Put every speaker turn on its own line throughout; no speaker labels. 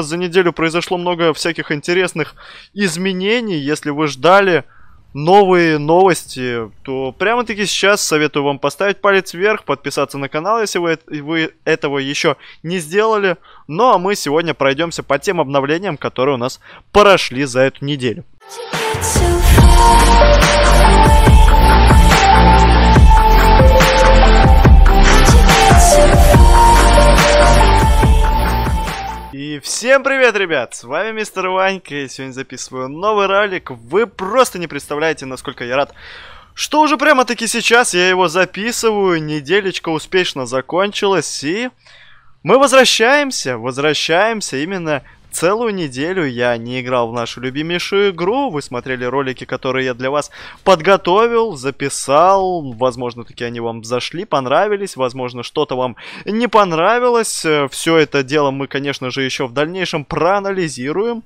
за неделю произошло много всяких интересных изменений. Если вы ждали новые новости, то прямо-таки сейчас советую вам поставить палец вверх, подписаться на канал, если вы, вы этого еще не сделали. Ну а мы сегодня пройдемся по тем обновлениям, которые у нас прошли за эту неделю. И всем привет, ребят! С вами Мистер Ванька, и сегодня записываю новый ролик. Вы просто не представляете, насколько я рад, что уже прямо-таки сейчас я его записываю. Неделечка успешно закончилась, и мы возвращаемся, возвращаемся именно Целую неделю я не играл в нашу любимейшую игру. Вы смотрели ролики, которые я для вас подготовил, записал. Возможно, такие они вам зашли, понравились. Возможно, что-то вам не понравилось. Э, Все это дело мы, конечно же, еще в дальнейшем проанализируем.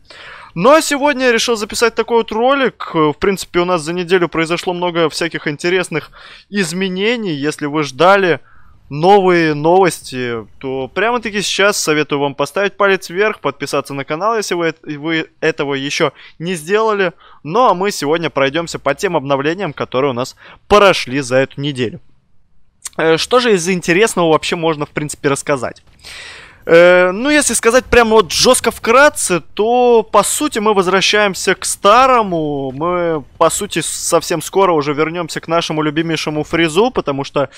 Ну а сегодня я решил записать такой вот ролик. Э, в принципе, у нас за неделю произошло много всяких интересных изменений. Если вы ждали новые новости, то прямо-таки сейчас советую вам поставить палец вверх, подписаться на канал, если вы, вы этого еще не сделали. Ну а мы сегодня пройдемся по тем обновлениям, которые у нас прошли за эту неделю. Э, что же из интересного вообще можно, в принципе, рассказать? Э, ну, если сказать прямо вот жестко вкратце, то по сути мы возвращаемся к старому. Мы, по сути, совсем скоро уже вернемся к нашему любимейшему фризу, потому что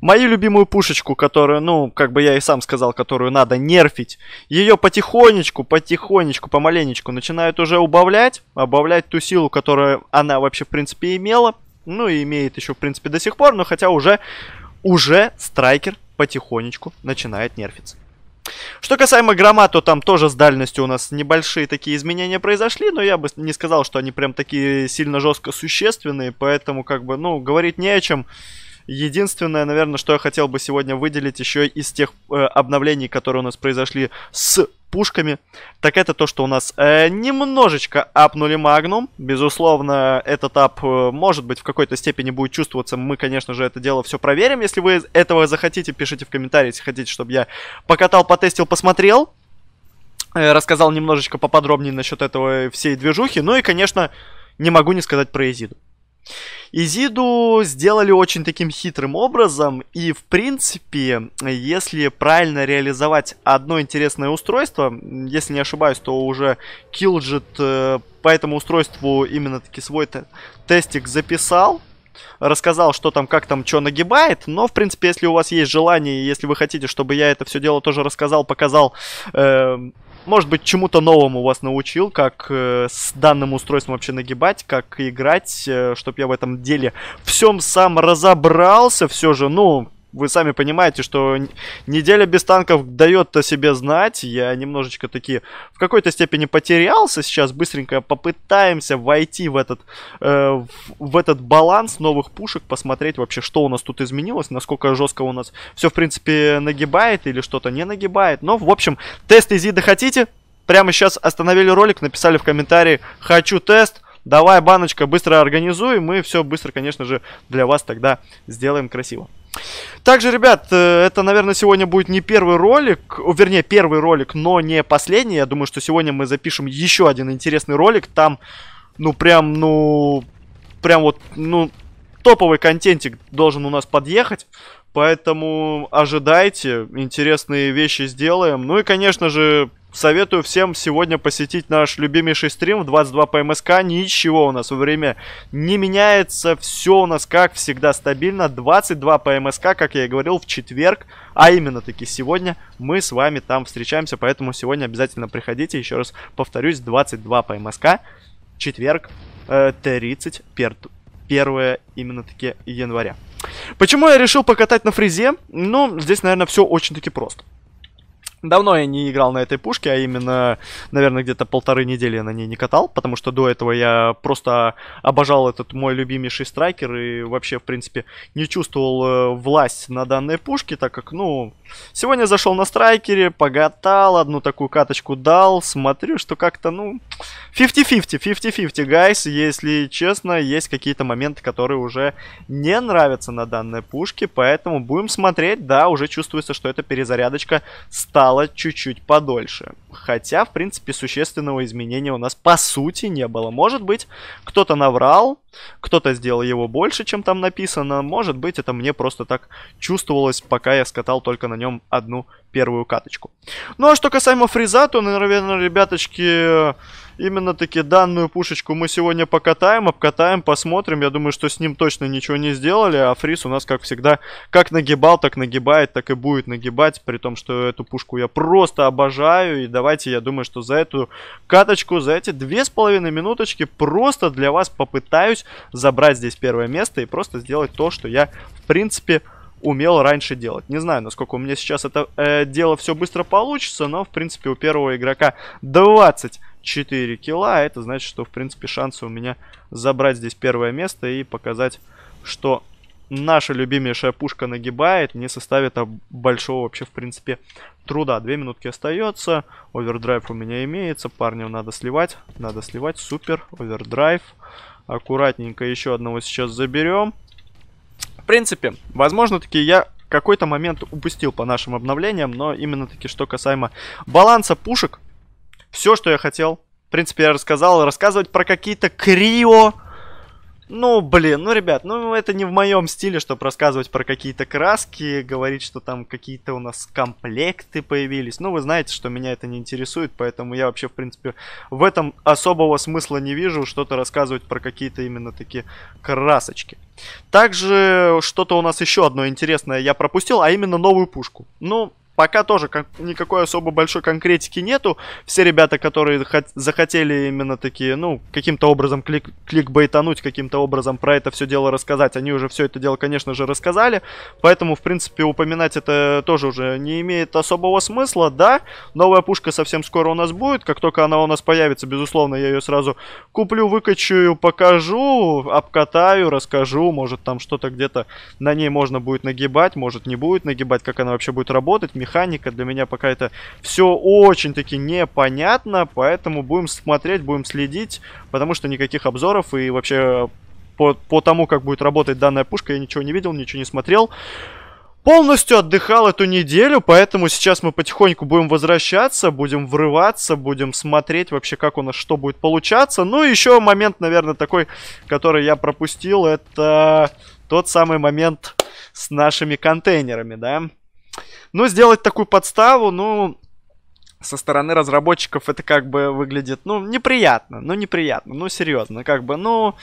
мою любимую пушечку, которую, ну, как бы я и сам сказал, которую надо нерфить, ее потихонечку, потихонечку, помаленечку начинают уже убавлять, убавлять ту силу, которую она вообще, в принципе, имела. Ну, и имеет еще, в принципе, до сих пор, но хотя уже, уже страйкер потихонечку начинает нерфиться. Что касаемо грома, то там тоже с дальностью у нас небольшие такие изменения произошли, но я бы не сказал, что они прям такие сильно жестко существенные, поэтому как бы, ну, говорить не о чем. Единственное, наверное, что я хотел бы сегодня выделить еще из тех э, обновлений, которые у нас произошли с пушками, так это то, что у нас э, немножечко апнули Магнум. Безусловно, этот ап, э, может быть, в какой-то степени будет чувствоваться. Мы, конечно же, это дело все проверим. Если вы этого захотите, пишите в комментарии, если хотите, чтобы я покатал, потестил, посмотрел. Э, рассказал немножечко поподробнее насчет этого всей движухи. Ну и, конечно, не могу не сказать про Изиду. Изиду сделали очень таким хитрым образом, и в принципе, если правильно реализовать одно интересное устройство, если не ошибаюсь, то уже Killjet э, по этому устройству именно таки свой тестик записал, рассказал, что там, как там, что нагибает. Но, в принципе, если у вас есть желание, если вы хотите, чтобы я это все дело тоже рассказал, показал, э, может быть, чему-то новому вас научил, как э, с данным устройством вообще нагибать, как играть, э, чтобы я в этом деле всем сам разобрался все же, ну, вы сами понимаете, что неделя без танков дает о себе знать. Я немножечко таки в какой-то степени потерялся. Сейчас быстренько попытаемся войти в этот, э, в этот баланс новых пушек, посмотреть вообще, что у нас тут изменилось, насколько жестко у нас все, в принципе, нагибает или что-то не нагибает. Но, ну, в общем, тест из Ида хотите? Прямо сейчас остановили ролик, написали в комментарии «Хочу тест», давай, баночка, быстро организуй, мы все быстро, конечно же, для вас тогда сделаем красиво. Также, ребят, э, это, наверное, сегодня будет не первый ролик, вернее, первый ролик, но не последний. Я думаю, что сегодня мы запишем еще один интересный ролик. Там, ну, прям, ну, прям вот, ну, топовый контентик должен у нас подъехать. Поэтому ожидайте, интересные вещи сделаем. Ну и, конечно же, Советую всем сегодня посетить наш любимейший стрим в 22 по МСК. Ничего у нас во время не меняется. Все у нас, как всегда, стабильно. 22 по МСК, как я и говорил, в четверг. А именно таки сегодня мы с вами там встречаемся. Поэтому сегодня обязательно приходите. Еще раз повторюсь, 22 по МСК. Четверг, э, 31 именно таки января. Почему я решил покатать на фризе? Ну, здесь, наверное, все очень-таки просто. Давно я не играл на этой пушке, а именно, наверное, где-то полторы недели я на ней не катал, потому что до этого я просто обожал этот мой любимейший страйкер и вообще, в принципе, не чувствовал э, власть на данной пушке, так как, ну, Сегодня зашел на страйкере, погатал, одну такую каточку дал. Смотрю, что как-то, ну, 50-50, 50-50, гайс. Если честно, есть какие-то моменты, которые уже не нравятся на данной пушке. Поэтому будем смотреть. Да, уже чувствуется, что эта перезарядочка стала чуть-чуть подольше. Хотя, в принципе, существенного изменения у нас по сути не было. Может быть, кто-то наврал, кто-то сделал его больше, чем там написано. Может быть, это мне просто так чувствовалось, пока я скатал только на нем одну первую каточку. Ну, а что касаемо фриза, то, ну, наверное, ребяточки, именно таки данную пушечку мы сегодня покатаем, обкатаем, посмотрим. Я думаю, что с ним точно ничего не сделали, а фриз у нас, как всегда, как нагибал, так нагибает, так и будет нагибать. При том, что эту пушку я просто обожаю и давай давайте, я думаю, что за эту каточку, за эти две с половиной минуточки просто для вас попытаюсь забрать здесь первое место и просто сделать то, что я, в принципе, умел раньше делать. Не знаю, насколько у меня сейчас это э, дело все быстро получится, но, в принципе, у первого игрока 24 килла, а это значит, что, в принципе, шансы у меня забрать здесь первое место и показать, что наша любимейшая пушка нагибает, не составит большого вообще, в принципе, труда. Две минутки остается, овердрайв у меня имеется, парню надо сливать, надо сливать, супер, овердрайв. Аккуратненько еще одного сейчас заберем. В принципе, возможно, таки я какой-то момент упустил по нашим обновлениям, но именно таки, что касаемо баланса пушек, все, что я хотел. В принципе, я рассказал, рассказывать про какие-то крио ну, блин, ну, ребят, ну, это не в моем стиле, чтобы рассказывать про какие-то краски, говорить, что там какие-то у нас комплекты появились. Ну, вы знаете, что меня это не интересует, поэтому я вообще, в принципе, в этом особого смысла не вижу, что-то рассказывать про какие-то именно такие красочки. Также что-то у нас еще одно интересное я пропустил, а именно новую пушку. Ну, Пока тоже как, никакой особо большой конкретики нету. Все ребята, которые захотели именно такие, ну, каким-то образом клик кликбейтануть, каким-то образом про это все дело рассказать, они уже все это дело, конечно же, рассказали. Поэтому, в принципе, упоминать это тоже уже не имеет особого смысла, да. Новая пушка совсем скоро у нас будет. Как только она у нас появится, безусловно, я ее сразу куплю, выкачаю, покажу, обкатаю, расскажу. Может, там что-то где-то на ней можно будет нагибать, может, не будет нагибать, как она вообще будет работать механика, для меня пока это все очень-таки непонятно, поэтому будем смотреть, будем следить, потому что никаких обзоров и вообще по, по тому, как будет работать данная пушка, я ничего не видел, ничего не смотрел. Полностью отдыхал эту неделю, поэтому сейчас мы потихоньку будем возвращаться, будем врываться, будем смотреть вообще, как у нас что будет получаться. Ну и еще момент, наверное, такой, который я пропустил, это тот самый момент с нашими контейнерами, да. Ну сделать такую подставу, ну, со стороны разработчиков это как бы выглядит, ну, неприятно, ну, неприятно, ну, серьезно, как бы, ну,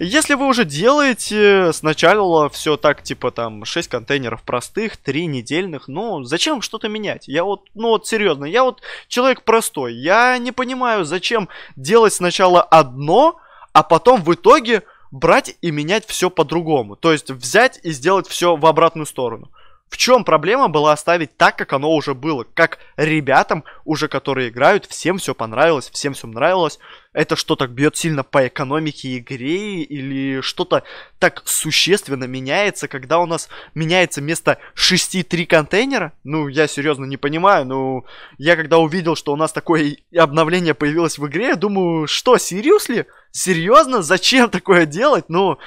если вы уже делаете сначала все так, типа там 6 контейнеров простых, 3 недельных, ну зачем что-то менять? Я вот, ну вот серьезно, я вот человек простой, я не понимаю, зачем делать сначала одно, а потом в итоге брать и менять все по-другому. То есть взять и сделать все в обратную сторону. В чем проблема была оставить так, как оно уже было? Как ребятам, уже которые играют, всем все понравилось, всем все нравилось. Это что-то бьет сильно по экономике игре или что-то так существенно меняется, когда у нас меняется вместо 6-3 контейнера? Ну, я серьезно не понимаю, но ну, я когда увидел, что у нас такое обновление появилось в игре, я думаю, что, серьезно? Серьезно? Зачем такое делать? Ну,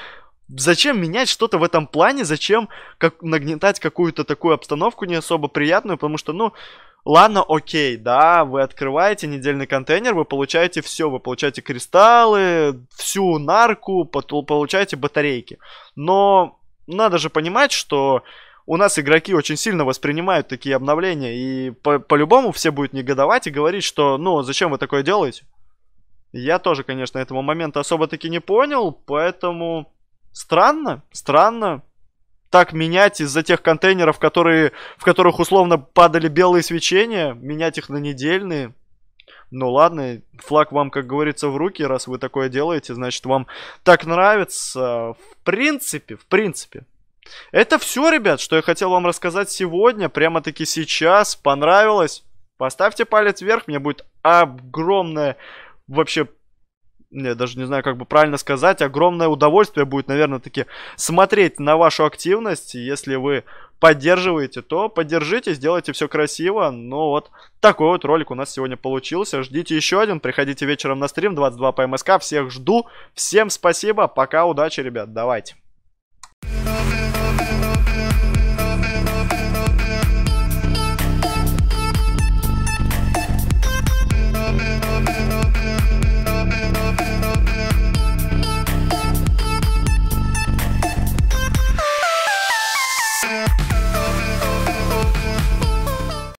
Зачем менять что-то в этом плане? Зачем как нагнетать какую-то такую обстановку не особо приятную? Потому что, ну, ладно, окей, да, вы открываете недельный контейнер, вы получаете все. Вы получаете кристаллы, всю нарку, получаете батарейки. Но надо же понимать, что у нас игроки очень сильно воспринимают такие обновления, и по- по-любому все будут негодовать и говорить, что, ну, зачем вы такое делаете? Я тоже, конечно, этого момента особо-таки не понял, поэтому Странно, странно. Так менять из-за тех контейнеров, которые, в которых условно падали белые свечения, менять их на недельные. Ну ладно, флаг вам, как говорится, в руки, раз вы такое делаете, значит, вам так нравится. В принципе, в принципе, это все, ребят, что я хотел вам рассказать сегодня, прямо-таки сейчас. Понравилось? Поставьте палец вверх, мне будет огромное вообще я даже не знаю, как бы правильно сказать, огромное удовольствие будет, наверное, таки смотреть на вашу активность. Если вы поддерживаете, то поддержите, сделайте все красиво. Ну вот, такой вот ролик у нас сегодня получился. Ждите еще один, приходите вечером на стрим 22 по МСК. Всех жду. Всем спасибо, пока, удачи, ребят, давайте.